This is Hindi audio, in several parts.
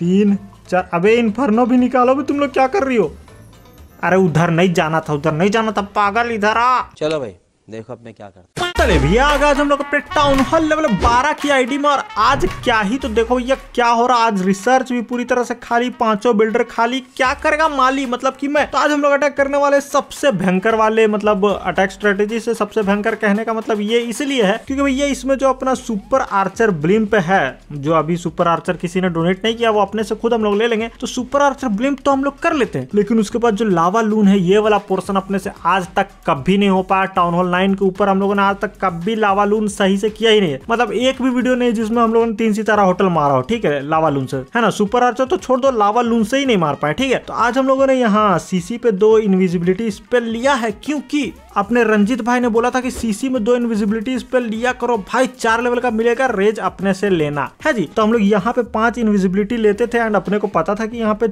तीन चार अबे इन्फर्नो भी निकालो भी तुम लोग क्या कर रही हो अरे उधर नहीं जाना था उधर नहीं जाना था पागल इधर आ चलो भाई देखो अब मैं क्या करता चले भैया आगे आज हम लोग अपने टाउन हॉल लेवल 12 की आईडी में और आज क्या ही तो देखो भैया क्या हो रहा आज रिसर्च भी पूरी तरह से खाली पांचों बिल्डर खाली क्या करेगा माली मतलब कि मैं तो आज हम लोग अटैक करने वाले सबसे भयंकर वाले मतलब अटैक स्ट्रेटेजी से सबसे भयंकर कहने का मतलब ये इसलिए है क्योंकि भैया इसमें जो अपना सुपर आर्चर ब्लिम्प है जो अभी सुपर आर्चर किसी ने डोनेट नहीं किया वो अपने से खुद हम लोग ले लेंगे तो सुपर आर्चर ब्लिम्प तो हम लोग कर लेते हैं लेकिन उसके बाद जो लावा लून है ये वाला पोर्सन अपने से आज तक कभी नहीं हो पाया टाउन हॉल नाइन के ऊपर हम लोगों ने आज तक तक कभी लावा लून सही से किया ही नहीं है मतलब एक भी वीडियो नहीं जिसमें हम लोगों ने तीन सितारा होटल मारा हो ठीक है लावा लून से है ना सुपर आर्चर तो छोड़ दो लावा लून से ही नहीं मार पाए ठीक है तो आज हम लोगों ने यहाँ सीसी पे दो इनविजिबिलिटी स्पेल लिया है क्योंकि अपने रंजीत भाई ने बोला था कि सीसी में दो इनविजिबिलिटी पे लिया करो भाई चार लेवल का मिलेगा रेज अपने से लेना है जी तो हम लोग यहाँ पे पांच इनविजिबिलिटी लेते थे एंड अपने को पता था कि यहाँ पे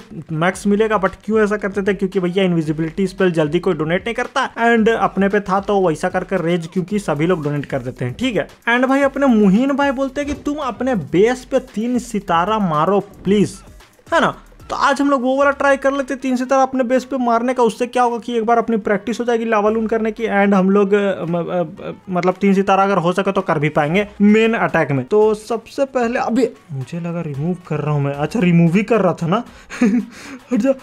मैक्स मिलेगा बट क्यों ऐसा करते थे क्योंकि भैया इनविजिबिलिटी स्पेल जल्दी कोई डोनेट नहीं करता एंड अपने पे था तो वैसा करके रेज क्योंकि सभी लोग डोनेट कर देते हैं ठीक है एंड भाई अपने मुहिन भाई बोलते हैं कि तुम अपने बेस पे तीन सितारा मारो प्लीज है ना तो आज हम लोग वो वाला ट्राई कर लेते हैं तीन सितारा अपने बेस पे मारने का उससे क्या होगा कि एक बार अपनी प्रैक्टिस हो जाएगी लावालून करने की एंड हम लोग मतलब तीन सितारा अगर हो सके तो कर भी पाएंगे मेन अटैक में तो सबसे पहले अभी मुझे लगा रिमूव कर रहा हूँ मैं अच्छा रिमूव ही कर रहा था ना अच्छा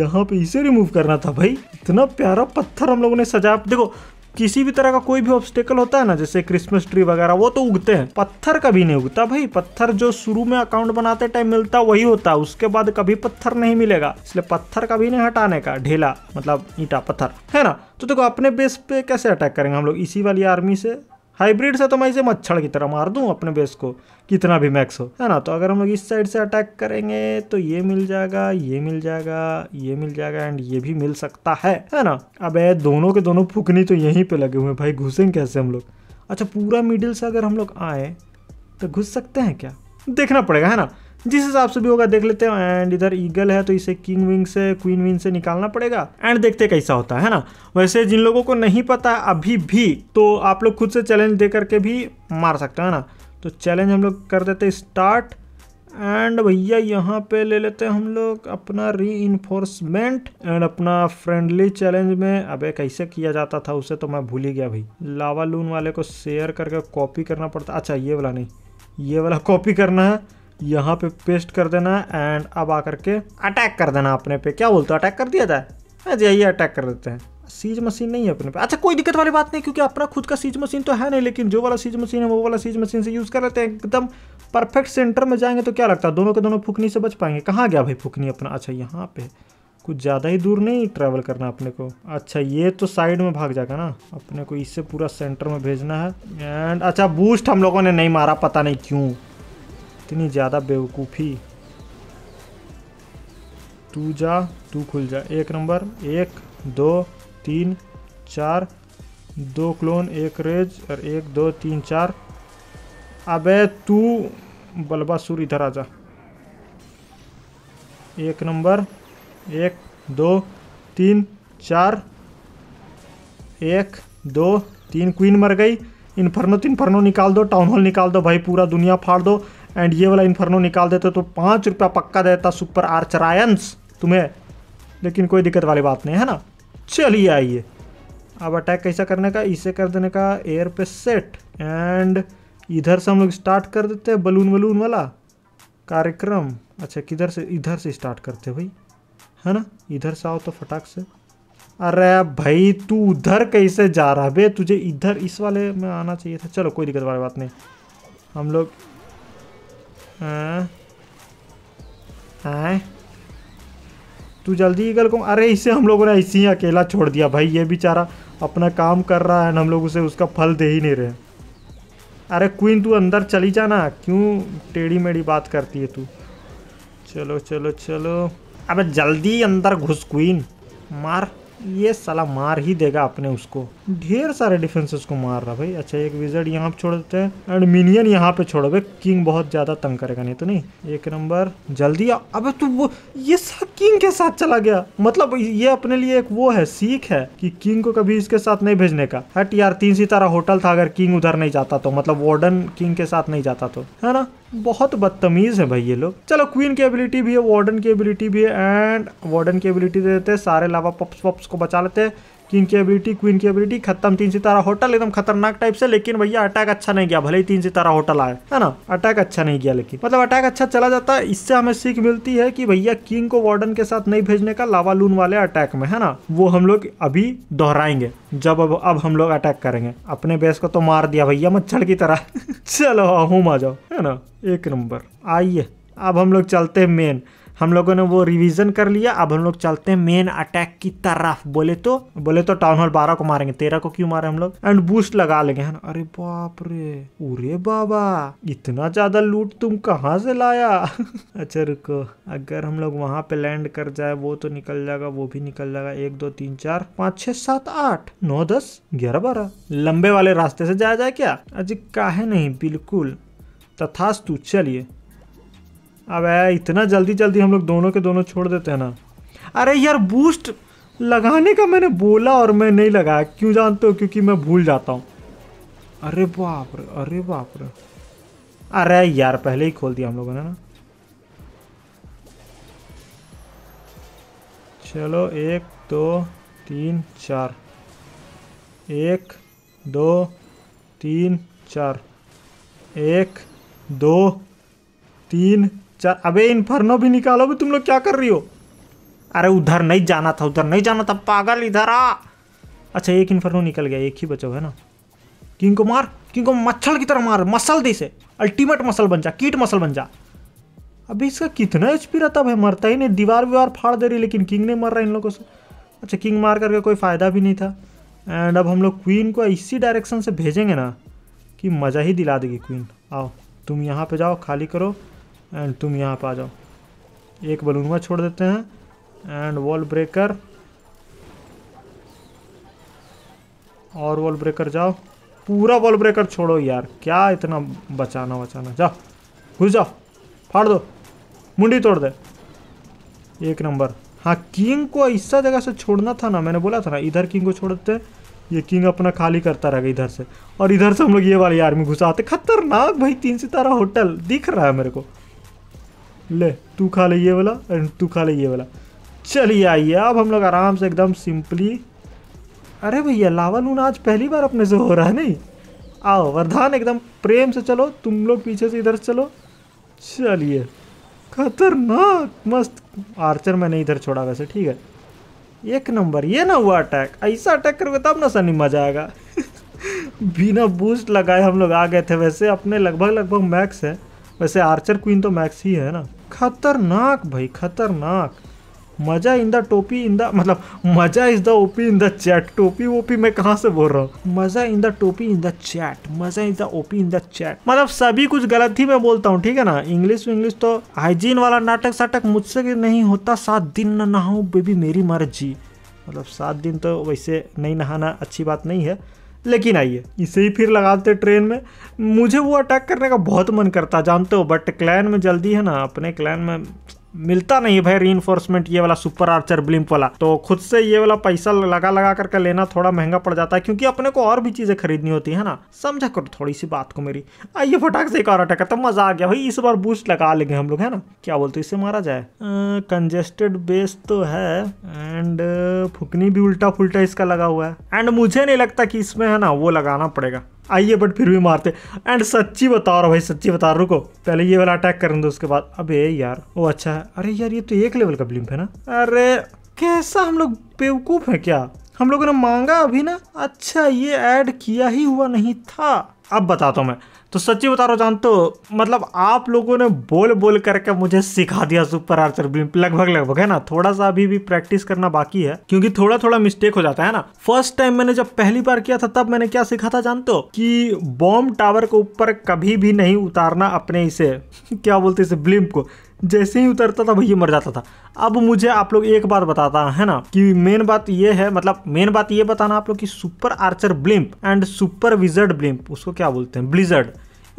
यहाँ पे इसे रिमूव करना था भाई इतना प्यारा पत्थर हम लोगों ने सजा देखो किसी भी तरह का कोई भी ऑब्स्टेकल होता है ना जैसे क्रिसमस ट्री वगैरह वो तो उगते हैं पत्थर कभी नहीं उगता भाई पत्थर जो शुरू में अकाउंट बनाते टाइम मिलता वही होता है उसके बाद कभी पत्थर नहीं मिलेगा इसलिए पत्थर कभी नहीं हटाने का ढेला मतलब ईटा पत्थर है ना तो देखो अपने बेस पे कैसे अटैक करेंगे हम लोग इसी वाली आर्मी से हाइब्रिड से तो मैं इसे मच्छर की तरह मार दूँ अपने बेस को कितना भी मैक्स हो है ना तो अगर हम लोग इस साइड से अटैक करेंगे तो ये मिल जाएगा ये मिल जाएगा ये मिल जाएगा एंड ये भी मिल सकता है है ना अब दोनों के दोनों फुकनी तो यहीं पे लगे हुए हैं भाई घुसेंगे कैसे हम लोग अच्छा पूरा मिडिल से अगर हम लोग आए तो घुस सकते हैं क्या देखना पड़ेगा है ना जिस हिसाब से भी होगा देख लेते हैं एंड इधर ईगल है तो इसे किंग विंग से क्वीन विंग से निकालना पड़ेगा एंड देखते कैसा होता है ना वैसे जिन लोगों को नहीं पता अभी भी तो आप लोग खुद से चैलेंज दे करके भी मार सकते हैं ना तो चैलेंज हम लोग कर देते स्टार्ट एंड भैया यहाँ पे ले लेते हैं हम लोग अपना री एंड अपना फ्रेंडली चैलेंज में अबे कैसे किया जाता था उसे तो मैं भूल ही गया भाई लावा लून वाले को शेयर करके कॉपी करना पड़ता अच्छा ये वाला नहीं ये वाला कॉपी करना है यहाँ पे पेस्ट कर देना है एंड अब आकर के अटैक कर देना अपने पे क्या बोलते हो अटैक कर दिया जाए था हाँ यही अटैक कर देते हैं सीज मशीन नहीं है अपने पे अच्छा कोई दिक्कत वाली बात नहीं क्योंकि अपना खुद का सीज मशीन तो है नहीं लेकिन जो वाला सीज मशीन है वो वाला सीज मशीन से यूज़ कर लेते हैं एकदम परफेक्ट सेंटर में जाएंगे तो क्या लगता है दोनों के दोनों फुकनी से बच पाएंगे कहाँ गया भाई फुकनी अपना अच्छा यहाँ पे कुछ ज़्यादा ही दूर नहीं ट्रैवल करना अपने को अच्छा ये तो साइड में भाग जाएगा ना अपने को इससे पूरा सेंटर में भेजना है एंड अच्छा बूस्ट हम लोगों ने नहीं मारा पता नहीं क्यों इतनी ज़्यादा बेवकूफ़ी तू जा तू खुल जा एक नंबर एक दो तीन चार दो क्लोन एक रेज और एक दो तीन चार अबे तू बलबा सुर इधर आ जा एक नंबर एक दो तीन चार एक दो तीन क्वीन मर गई इन फरनो तीन फरनो निकाल दो टाउन हॉल निकाल दो भाई पूरा दुनिया फाड़ दो एंड ये वाला इन्फर्नो निकाल देते तो पाँच रुपया पक्का देता सुपर आर्चरायंस तुम्हें लेकिन कोई दिक्कत वाली बात नहीं है ना चलिए आइए अब अटैक कैसा करने का इसे कर देने का एयर पे सेट एंड इधर से हम लोग स्टार्ट कर देते हैं बलून वलून वाला कार्यक्रम अच्छा किधर से इधर से स्टार्ट करते भाई है ना इधर से आओ तो फटाक से अरे भाई तू उधर कैसे जा रहा है बे तुझे इधर इस वाले में आना चाहिए था चलो कोई दिक्कत वाली बात नहीं हम लोग हाँ तू जल्दी ईगल को अरे इसे हम लोगों ने ऐसे ही अकेला छोड़ दिया भाई ये बेचारा अपना काम कर रहा है हम लोग उसे उसका फल दे ही नहीं रहे अरे क्वीन तू अंदर चली जाना क्यों टेढ़ी मेढ़ी बात करती है तू चलो चलो चलो अबे जल्दी अंदर घुस क्वीन मार ये साला मार ही देगा अपने उसको ढेर सारे डिफेंसेस को मार रहा भाई अच्छा एक विजर्ड यहाँ पे छोड़ देते हैं एंड मिनियन यहाँ पे छोड़ो भाई किंग बहुत ज्यादा तंग करेगा नहीं तो नहीं एक नंबर जल्दी आ अबे तू तो वो ये सब किंग के साथ चला गया मतलब ये अपने लिए एक वो है सीख है कि किंग को कभी इसके साथ नहीं भेजने का हट यार तीन सितारा होटल था अगर किंग उधर नहीं जाता तो मतलब वार्डन किंग के साथ नहीं जाता तो है ना बहुत बदतमीज है भाई ये लोग चलो क्वीन की एबिलिटी भी है वार्डन की एबिलिटी भी है एंड वार्डन की एबिलिटी दे देते हैं सारे लावा पप्स पप्स को बचा लेते हैं किंग की एबिलिटी क्वीन की एबिलिटी खत्म तीन सितारा होटल एकदम खतरनाक टाइप से लेकिन भैया अटैक अच्छा नहीं गया भले ही तीन सितारा होटल आए है ना अटैक अच्छा नहीं गया लेकिन मतलब अटैक अच्छा चला जाता है इससे हमें सीख मिलती है कि भैया किंग को वार्डन के साथ नहीं भेजने का लावा लून वाले अटैक में है ना वो हम लोग अभी दोहराएंगे जब अब अब हम लोग अटैक करेंगे अपने बेस को तो मार दिया भैया मच्छर की तरह चलो होम आ जाओ है ना एक नंबर आइए अब हम लोग चलते हैं मेन हम लोगों ने वो रिवीजन कर लिया अब हम लोग चलते हैं मेन अटैक की तरफ बोले तो बोले तो टाउन हॉल बारह को मारेंगे तेरह को क्यों मारे हम लोग एंड बूस्ट लगा लेंगे है ना अरे बाप रे उरे बाबा इतना ज्यादा लूट तुम कहाँ से लाया अच्छा रुको अगर हम लोग वहां पे लैंड कर जाए वो तो निकल जाएगा वो भी निकल जाएगा एक दो तीन चार पाँच छह सात आठ नौ दस ग्यारह बारह लंबे वाले रास्ते से जाया जाए क्या अजी काहे नहीं बिल्कुल तथास्तु चलिए अब इतना जल्दी जल्दी हम लोग दोनों के दोनों छोड़ देते हैं ना अरे यार बूस्ट लगाने का मैंने बोला और मैं नहीं लगाया क्यों जानते हो क्योंकि मैं भूल जाता हूँ अरे बाप रे अरे बाप रे अरे यार पहले ही खोल दिया हम लोगों ने ना चलो एक दो तीन चार एक दो तीन चार एक दो तीन चल अबे इन्फर्नो भी निकालो भी तुम लोग क्या कर रही हो अरे उधर नहीं जाना था उधर नहीं जाना था पागल इधर आ अच्छा एक इन्फर्नो निकल गया एक ही बचो है ना किंग को मार किंग को मच्छर की तरह मार मसल दी से अल्टीमेट मसल बन जा कीट मसल बन जा अभी इसका कितना एच पी रहता भाई मरता ही नहीं दीवार वीवार फाड़ दे रही लेकिन किंग नहीं मर रहा इन लोगों से अच्छा किंग मार करके कोई फ़ायदा भी नहीं था एंड अब हम लोग क्वीन को इसी डायरेक्शन से भेजेंगे ना कि मज़ा ही दिला देगी क्वीन आओ तुम यहाँ पे जाओ खाली करो एंड तुम यहाँ पर आ जाओ एक बलूनवा छोड़ देते हैं एंड वॉल ब्रेकर और वॉल ब्रेकर जाओ पूरा वॉल ब्रेकर छोड़ो यार क्या इतना बचाना बचाना जाओ घुस जाओ फाड़ दो मुंडी तोड़ दे एक नंबर हाँ किंग को ऐसा जगह से छोड़ना था ना मैंने बोला था ना इधर किंग को छोड़ देते ये किंग अपना खाली करता रहेगा इधर से और इधर से हम लोग ये वाली आर्मी घुसाते खतरनाक भाई तीन सितारा होटल दिख रहा है मेरे को ले तू खा ले ये वाला एंड तू खा ले ये वाला चलिए आइए अब हम लोग आराम से एकदम सिंपली अरे भैया लावा नून आज पहली बार अपने से हो रहा है नहीं आओ वरदान एकदम प्रेम से चलो तुम लोग पीछे से इधर चलो चलिए खतरनाक मस्त आर्चर मैंने इधर छोड़ा वैसे ठीक है एक नंबर ये ना हुआ अटैक ऐसा अटैक करोगे तब ना सनी मजा आएगा बिना बूस्ट लगाए हम लोग आ गए थे वैसे अपने लगभग लगभग मैक्स है वैसे आर्चर क्वीन तो मैक्स ही है ना खतरनाक भाई खतरनाक मजा इन द टोपी इन द मतलब मजा is the OP in the chat टोपी ओपी मैं कहा से बोल रहा हूँ मजा इन द टोपी इन द चैट मजा is the OP in the chat मतलब सभी कुछ गलत ही मैं बोलता हूँ ठीक है ना इंग्लिश इंग्लिश तो हाइजीन वाला नाटक साटक मुझसे नहीं होता सात दिन न नहाऊ बेबी मेरी मर्जी मतलब सात दिन तो वैसे नहीं नहाना अच्छी बात नहीं है लेकिन आइए इसे ही फिर लगाते ट्रेन में मुझे वो अटैक करने का बहुत मन करता जानते हो बट क्लैन में जल्दी है ना अपने क्लैन में मिलता नहीं भाई री ये वाला सुपर आर्चर ब्लिम्प वाला तो खुद से ये वाला पैसा लगा लगा करके लेना थोड़ा महंगा पड़ जाता है क्योंकि अपने को और भी चीज़ें खरीदनी होती है ना समझा करो थोड़ी सी बात को मेरी आइए फटाक से एक और अटका तो मज़ा आ गया भाई इस बार बूस्ट लगा लेंगे हम लोग है ना क्या बोलते इसे मारा जाए कंजेस्टेड बेस तो है एंड फुकनी भी उल्टा फुलटा इसका लगा हुआ है एंड मुझे नहीं लगता कि इसमें है ना वो लगाना पड़ेगा आइए बट फिर भी मारते एंड सच्ची बता रहा भाई सच्ची बता रहा रुको पहले ये वाला अटैक करने दो उसके बाद अबे यार वो अच्छा है अरे यार ये तो एक लेवल का ब्लिम्प है ना अरे कैसा हम लोग बेवकूफ़ है क्या हम लोगों ने मांगा अभी ना अच्छा ये ऐड किया ही हुआ नहीं था अब बताता हूँ मैं तो सच्ची बता रहा जानते हो मतलब आप लोगों ने बोल बोल करके मुझे सिखा दिया सुपर आर्चर बीम लगभग लगभग है ना थोड़ा सा अभी भी प्रैक्टिस करना बाकी है क्योंकि थोड़ा थोड़ा मिस्टेक हो जाता है ना फर्स्ट टाइम मैंने जब पहली बार किया था तब मैंने क्या सीखा था जानते हो कि बॉम्ब टावर के ऊपर कभी भी नहीं उतारना अपने इसे क्या बोलते इसे ब्लिम्प को जैसे ही उतरता था वही मर जाता था अब मुझे आप लोग एक बात बताता है ना कि मेन बात ये है मतलब मेन बात ये बताना आप लोग कि super archer blimp and super wizard blimp उसको क्या बोलते हैं ब्लिजर्ड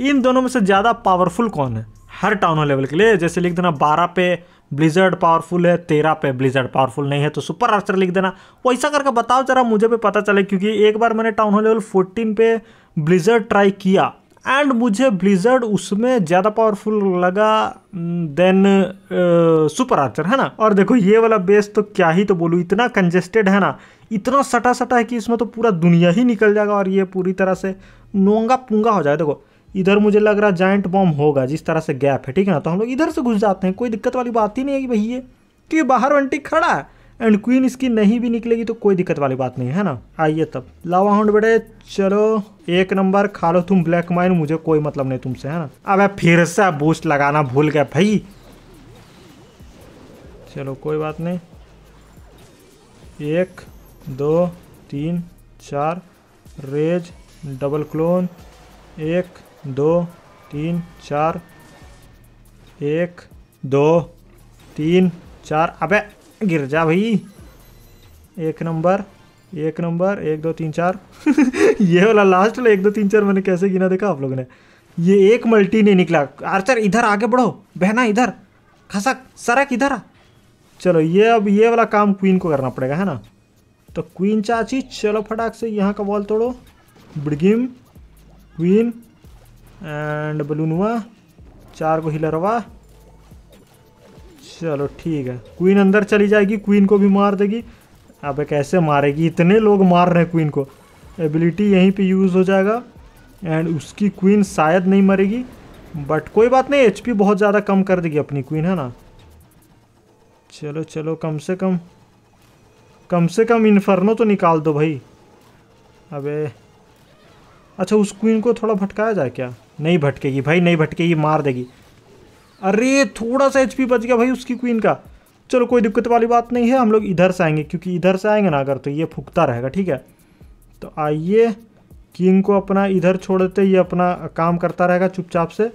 इन दोनों में से ज़्यादा पावरफुल कौन है हर टाउन लेवल के लिए जैसे लिख देना बारह पे ब्लिजर्ड पावरफुल है तेरह पे ब्लिजर्ड पावरफुल नहीं है तो सुपर आर्चर लिख देना वैसा करके बताओ जरा मुझे भी पता चले क्योंकि एक बार मैंने टाउन हॉल लेवल फोर्टीन पे ब्लिजर्ड ट्राई किया एंड मुझे ब्लिजर्ड उसमें ज़्यादा पावरफुल लगा देन सुपर आर्चर है ना और देखो ये वाला बेस तो क्या ही तो बोलूँ इतना कंजेस्टेड है ना इतना सटा सटा है कि इसमें तो पूरा दुनिया ही निकल जाएगा और ये पूरी तरह से नोंगा पुंगा हो जाए देखो इधर मुझे लग रहा है जॉइंट बॉम्ब होगा जिस तरह से गैप है ठीक है ना तो हम लोग इधर से घुस जाते हैं कोई दिक्कत वाली बात ही नहीं है कि भैया क्योंकि बाहर वंटी खड़ा है एंड क्वीन इसकी नहीं भी निकलेगी तो कोई दिक्कत वाली बात नहीं है ना आइए तब लावा हाउंड बेटे चलो एक नंबर खा लो तुम ब्लैक माइन मुझे कोई मतलब नहीं तुमसे है ना अब फिर से बूस्ट लगाना भूल गया भाई चलो कोई बात नहीं एक दो तीन चार रेज डबल क्लोन एक दो तीन चार एक दो तीन चार अबे गिर जा भाई एक नंबर एक नंबर एक दो तीन चार ये वाला लास्ट वाला एक दो तीन चार मैंने कैसे गिना देखा आप लोगों ने ये एक मल्टी नहीं निकला आर्चर इधर आगे बढ़ो बहना इधर खसक सरक इधर आ चलो ये अब ये वाला काम क्वीन को करना पड़ेगा है ना तो क्वीन चाची चलो फटाक से यहाँ का बॉल तोड़ो ब्रिगिम क्वीन एंड बलूनवा चार को हिलरवा चलो ठीक है क्वीन अंदर चली जाएगी क्वीन को भी मार देगी अब कैसे मारेगी इतने लोग मार रहे हैं क्वीन को एबिलिटी यहीं पे यूज़ हो जाएगा एंड उसकी क्वीन शायद नहीं मरेगी बट कोई बात नहीं एचपी बहुत ज़्यादा कम कर देगी अपनी क्वीन है ना चलो चलो कम से कम कम से कम इन्फर्नो तो निकाल दो भाई अबे अच्छा उस क्वीन को थोड़ा भटकाया जाए क्या नहीं भटकेगी भाई नहीं भटकेगी मार देगी अरे थोड़ा सा एच बच गया भाई उसकी क्वीन का चलो कोई दिक्कत वाली बात नहीं है हम लोग इधर से आएंगे क्योंकि इधर से आएंगे ना अगर तो ये फूकता रहेगा ठीक है तो आइए किंग को अपना इधर छोड़ देते ये अपना काम करता रहेगा चुपचाप से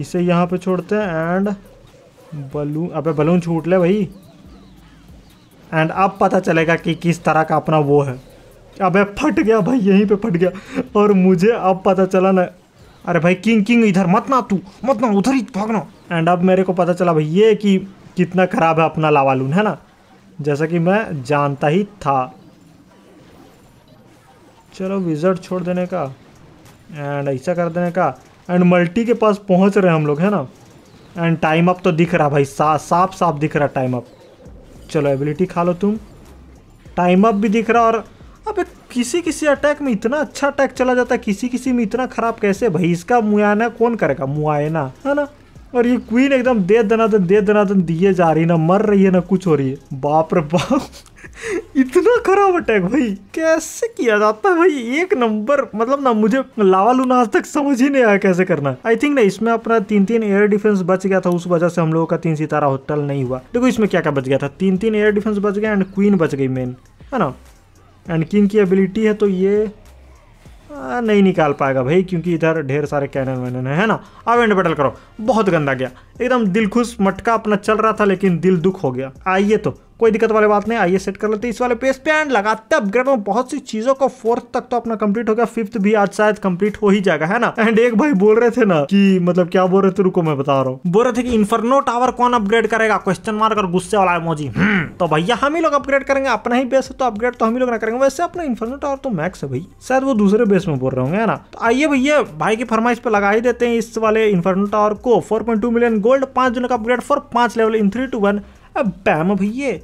इसे यहाँ पे छोड़ते हैं एंड बलून अबे बलून छूट ले भाई एंड अब पता चलेगा कि किस तरह का अपना वो है अबे फट गया भाई यहीं पे फट गया और मुझे अब पता चला ना अरे भाई किंग किंग इधर मत ना तू मत ना उधर ही भागना एंड अब मेरे को पता चला भाई ये कि कितना ख़राब है अपना लावालून है ना जैसा कि मैं जानता ही था चलो विजर्ड छोड़ देने का एंड ऐसा कर देने का एंड मल्टी के पास पहुंच रहे हम लोग है ना एंड टाइम अप तो दिख रहा भाई सा, साफ साफ दिख रहा टाइम अप चलो एबिलिटी खा लो तुम टाइम अप भी दिख रहा और अबे किसी किसी अटैक में इतना अच्छा अटैक चला जाता है किसी किसी में इतना खराब कैसे भाई इसका मुआयना कौन करेगा मुआयना है ना और ये क्वीन एकदम दे दनादन दे दनादन दिए जा रही ना मर रही है ना कुछ हो रही है बाप रे बाप इतना खराब अटैक भाई कैसे किया जाता है भाई एक नंबर मतलब ना मुझे लावा लुना आज तक समझ ही नहीं आया कैसे करना आई थिंक ना इसमें अपना तीन तीन एयर डिफेंस बच गया था उस वजह से हम लोगों का तीन सितारा होटल नहीं हुआ देखो इसमें क्या क्या बच गया था तीन तीन एयर डिफेंस बच गया एंड क्वीन बच गई मेन है ना एंड किंग की एबिलिटी है तो ये आ, नहीं निकाल पाएगा भाई क्योंकि इधर ढेर सारे कैनन वैनन है ना अब एंड बैटल करो बहुत गंदा गया एकदम दिल खुश मटका अपना चल रहा था लेकिन दिल दुख हो गया आइए तो कोई दिक्कत वाली बात नहीं आइए सेट कर लेते हैं इस वाले पेज पे एंड लगाते अपग्रेड में बहुत सी चीजों को फोर्थ तक तो अपना कंप्लीट हो गया फिफ्थ भी आज शायद कंप्लीट हो ही जाएगा है ना एंड एक भाई बोल रहे थे ना कि मतलब क्या बोल रहे थे रुको मैं बता रहा हूँ बोल रहे थे कि इन्फर्नो टावर कौन अपग्रेड करेगा क्वेश्चन मार्क और गुस्से वाला मोजी हम्म, तो भैया हम ही लोग अपग्रेड करेंगे अपना ही बेस तो अपग्रेड तो हम ही लोग ना करेंगे वैसे अपना इन्फर्नो टावर तो मैक्स है भाई शायद वो दूसरे बेस में बोल रहे होंगे है ना तो आइए भैया भाई की फरमाइश पे लगा ही देते हैं इस वाले इन्फर्नो टावर को फोर मिलियन गोल्ड पांच जन का अपग्रेड फॉर पांच level in three two one अब बैम भैया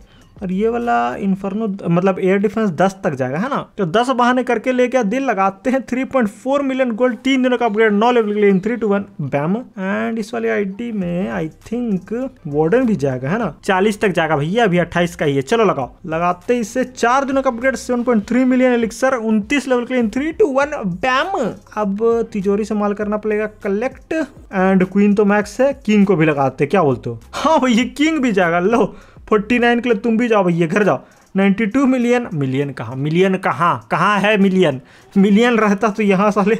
और ये वाला इन्फर्नो मतलब एयर डिफेंस दस तक जाएगा है ना तो दस बहाने करके लेके दिल लगाते हैं three point four million gold तीन दिनों का अपग्रेड नौ लेवल के लिए in three two one bam and इस वाली आईडी में आई थिंक वार्डन भी जाएगा है ना चालीस तक जाएगा भैया अभी अट्ठाईस का ही है चलो लगाओ लगाते इससे चार दिनों का अपग्रेड सेवन मिलियन एलिक्सर उन्तीस लेवल के लिए in three two one bam अब तिजोरी से माल करना पड़ेगा कलेक्ट एंड क्वीन तो मैक्स है किंग को भी लगाते क्या बोलते हो हाँ भैया किंग भी जाएगा लो फोर्टी नाइन के लिए तुम भी जाओ भैया घर जाओ नाइन्टी टू मिलियन मिलियन कहाँ मिलियन कहाँ कहाँ है मिलियन मिलियन रहता तो यहाँ साले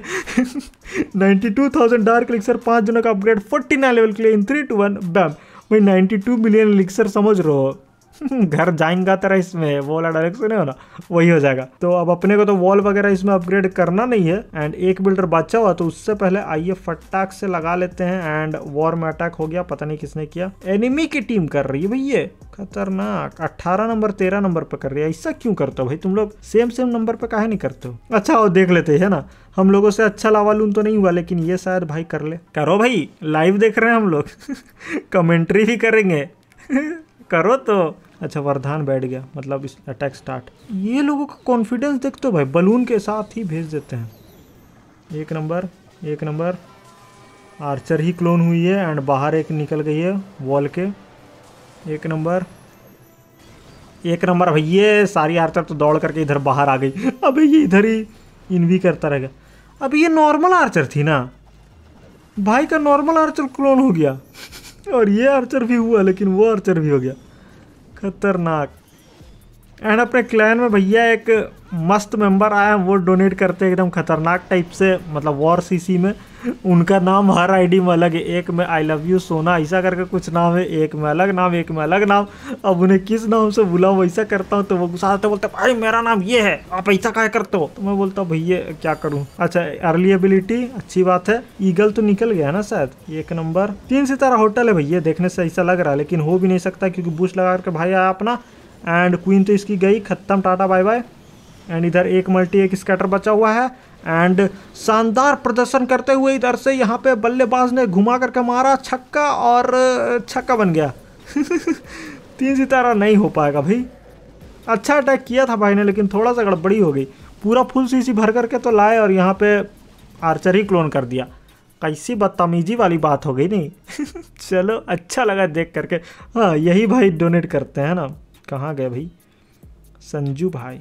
ninety two thousand dark elixir पाँच जनों का अपग्रेड फोर्टी नाइन लेवल के लिए in three two one bam भाई नाइन्टी टू मिलियन एलिक्सर समझ रहे हो घर जाएगा तेरा इसमें वो वाला डायरेक्शन है ना वही हो जाएगा तो अब अपने को तो वॉल वगैरह इसमें अपग्रेड करना नहीं है एंड एक बिल्डर बचा हुआ तो उससे पहले आइए फटाक से लगा लेते हैं एंड वॉर में अटैक हो गया पता नहीं किसने किया एनिमी की टीम कर रही है भैया खतरनाक 18 नंबर 13 नंबर पर कर रही है ऐसा क्यों करते हो भाई तुम लोग सेम सेम नंबर पर काहे नहीं करते हो अच्छा वो देख लेते है ना हम लोगों से अच्छा लावा लून तो नहीं हुआ लेकिन ये शायद भाई कर ले करो भाई लाइव देख रहे हैं हम लोग कमेंट्री भी करेंगे करो तो अच्छा वरदान बैठ गया मतलब इस अटैक स्टार्ट ये लोगों का कॉन्फिडेंस देख तो भाई बलून के साथ ही भेज देते हैं एक नंबर एक नंबर आर्चर ही क्लोन हुई है एंड बाहर एक निकल गई है वॉल के एक नंबर एक नंबर भाई ये सारी आर्चर तो दौड़ करके इधर बाहर आ गई अबे ये इधर ही इनवी करता रह गया अब ये नॉर्मल आर्चर थी ना भाई का नॉर्मल आर्चर क्लोन हो गया और ये आर्चर भी हुआ लेकिन वो आर्चर भी हो गया Хатернак. एंड अपने क्लैन में भैया एक मस्त मेंबर आया वो डोनेट करते एकदम खतरनाक टाइप से मतलब वॉर सीसी में उनका नाम हर आईडी में अलग है एक में आई लव यू सोना ऐसा करके कुछ नाम है एक में अलग नाम एक में अलग नाम अब उन्हें किस नाम से बुलाऊं वैसा करता हूँ तो वो गुस्सा आते बोलते भाई मेरा नाम ये है आप ऐसा क्या करते हो तो मैं बोलता हूँ भैया क्या करूँ अच्छा अर्ली एबिलिटी अच्छी बात है ईगल तो निकल गया ना शायद एक नंबर तीन सितारा होटल है भैया देखने से ऐसा लग रहा है लेकिन हो भी नहीं सकता क्योंकि बूस्ट लगा करके भाई आया अपना एंड क्वीन तो इसकी गई ख़त्म टाटा बाय बाय एंड इधर एक मल्टी एक स्कैटर बचा हुआ है एंड शानदार प्रदर्शन करते हुए इधर से यहाँ पे बल्लेबाज ने घुमा करके मारा छक्का और छक्का बन गया तीन सितारा नहीं हो पाएगा भाई अच्छा अटैक किया था भाई ने लेकिन थोड़ा सा गड़बड़ी हो गई पूरा फुल सीसी भर करके तो लाए और यहाँ पे आर्चर ही क्लोन कर दिया कैसी बदतमीजी वाली बात हो गई नहीं चलो अच्छा लगा देख करके हाँ यही भाई डोनेट करते हैं ना कहाँ गए भाई संजू भाई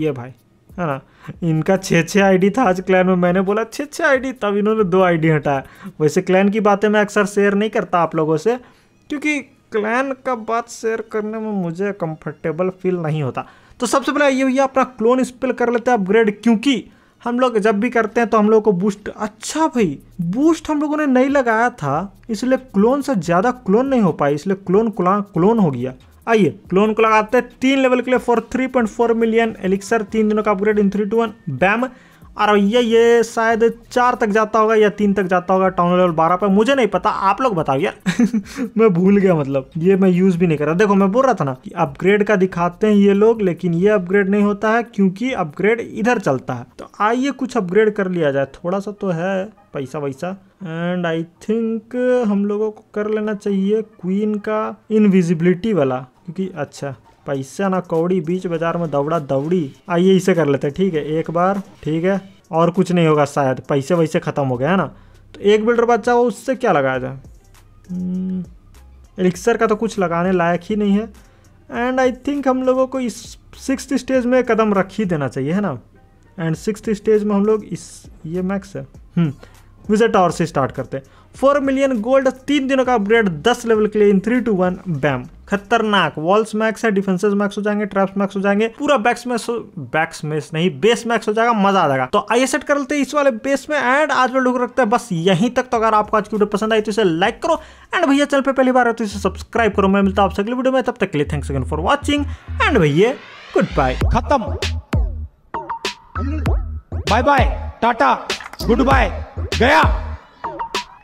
ये भाई है ना इनका छः छः आईडी था आज क्लैन में मैंने बोला छः छः आईडी तब इन्होंने दो आईडी हटाया वैसे क्लैन की बातें मैं अक्सर शेयर नहीं करता आप लोगों से क्योंकि क्लैन का बात शेयर करने में मुझे कंफर्टेबल फील नहीं होता तो सबसे पहले ये भैया अपना क्लोन स्पेल कर लेते हैं अपग्रेड क्योंकि हम लोग जब भी करते हैं तो हम लोग को बूस्ट अच्छा भाई बूस्ट हम लोगों ने नहीं लगाया था इसलिए क्लोन से ज़्यादा क्लोन नहीं हो पाई इसलिए क्लोन क्लोन हो गया आइए क्लोन को लगाते हैं तीन लेवल के लिए फॉर फोर मिलियन एलिक्सर तीन दिनों का upgrade in three two one bam और ये ये शायद चार तक जाता होगा या तीन तक जाता होगा टाउन लेवल बारह पर मुझे नहीं पता आप लोग बताओ यार मैं भूल गया मतलब ये मैं यूज़ भी नहीं कर रहा देखो मैं बोल रहा था ना कि अपग्रेड का दिखाते हैं ये लोग लेकिन ये अपग्रेड नहीं होता है क्योंकि अपग्रेड इधर चलता है तो आइए कुछ अपग्रेड कर लिया जाए थोड़ा सा तो है पैसा वैसा एंड आई थिंक हम लोगों को कर लेना चाहिए क्वीन का इनविजिबिलिटी वाला क्योंकि अच्छा पैसा ना कौड़ी बीच बाजार में दौड़ा दौड़ी आइए इसे कर लेते हैं ठीक है एक बार ठीक है और कुछ नहीं होगा शायद पैसे वैसे ख़त्म हो गए है ना तो एक बिल्डर बच्चा हो उससे क्या लगाया जाए हम्म, एलिक्सर का तो कुछ लगाने लायक ही नहीं है एंड आई थिंक हम लोगों को इस सिक्स स्टेज में कदम रख ही देना चाहिए है ना एंड सिक्स स्टेज में हम लोग इस ये मैक्स है विजय हम्म, टावर से स्टार्ट करते हैं फोर मिलियन गोल्ड तीन दिनों का अपग्रेड दस लेवल के लिए in three two one bam खतरनाक वॉल्स मैक्स है डिफेंसेस मैक्स हो जाएंगे ट्रैप्स मैक्स हो जाएंगे पूरा बैक्स मैक्स बैक्स मैक्स नहीं बेस मैक्स हो जाएगा मजा आ जाएगा तो आइए सेट कर लेते हैं इस वाले बेस में एंड आज लोग रखते हैं बस यहीं तक तो अगर आपको आज की वीडियो पसंद आई तो इसे लाइक करो एंड भैया चल पे पहली बार हो तो इसे सब्सक्राइब करो मैं मिलता हूँ आपसे अगली वीडियो में तब तक के लिए thanks again for watching and भैया गुड बाय खत्म bye bye tata good bye गया